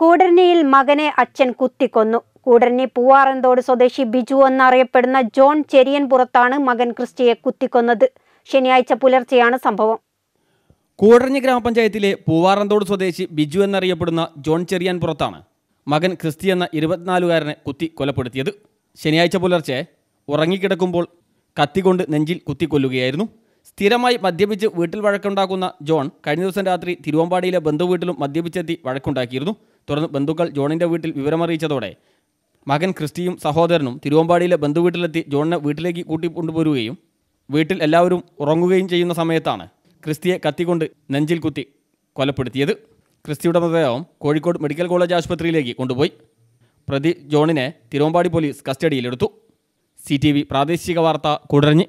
കൂടർണിയിൽ മകനെ അച്ഛൻ കുത്തിക്കൊന്നു കൂടർണി പൂവാറന്തോട് സ്വദേശി ബിജു എന്നറിയപ്പെടുന്ന ജോൺ പുറത്താണ് മകൻ ക്രിസ്റ്റിയെ കുത്തിക്കൊന്നത് ശനിയാഴ്ച പുലർച്ചെയാണ് സംഭവം കൂടരഞ്ഞി ഗ്രാമപഞ്ചായത്തിലെ പൂവാറന്തോട് സ്വദേശി ബിജു എന്നറിയപ്പെടുന്ന ജോൺ പുറത്താണ് മകൻ ക്രിസ്തി എന്ന ഇരുപത്തിനാലുകാരനെ കുത്തി കൊലപ്പെടുത്തിയത് ശനിയാഴ്ച പുലർച്ചെ ഉറങ്ങിക്കിടക്കുമ്പോൾ കത്തികൊണ്ട് നെഞ്ചിൽ കുത്തിക്കൊല്ലുകയായിരുന്നു സ്ഥിരമായി മദ്യപിച്ച് വീട്ടിൽ വഴക്കുണ്ടാക്കുന്ന ജോൺ കഴിഞ്ഞ ദിവസം രാത്രി തിരുവമ്പാടിയിലെ ബന്ധുവീട്ടിലും മദ്യപിച്ചെത്തി വഴക്കുണ്ടാക്കിയിരുന്നു തുടർന്ന് ബന്ധുക്കൾ ജോണിൻ്റെ വീട്ടിൽ വിവരമറിയിച്ചതോടെ മകൻ ക്രിസ്റ്റിയും സഹോദരനും തിരുവമ്പാടിയിലെ ബന്ധുവീട്ടിലെത്തി ജോണിനെ വീട്ടിലേക്ക് കൊണ്ടുപോരുകയും വീട്ടിൽ എല്ലാവരും ഉറങ്ങുകയും ചെയ്യുന്ന സമയത്താണ് ക്രിസ്തിയെ കത്തിക്കൊണ്ട് നെഞ്ചിൽ കുത്തി കൊലപ്പെടുത്തിയത് ക്രിസ്തിയുടെ മൃതദേഹം കോഴിക്കോട് മെഡിക്കൽ കോളേജ് ആശുപത്രിയിലേക്ക് കൊണ്ടുപോയി പ്രതി ജോണിനെ തിരുവമ്പാടി പോലീസ് കസ്റ്റഡിയിലെടുത്തു സി ടി വി പ്രാദേശിക വാർത്ത കുടഞ്ഞ്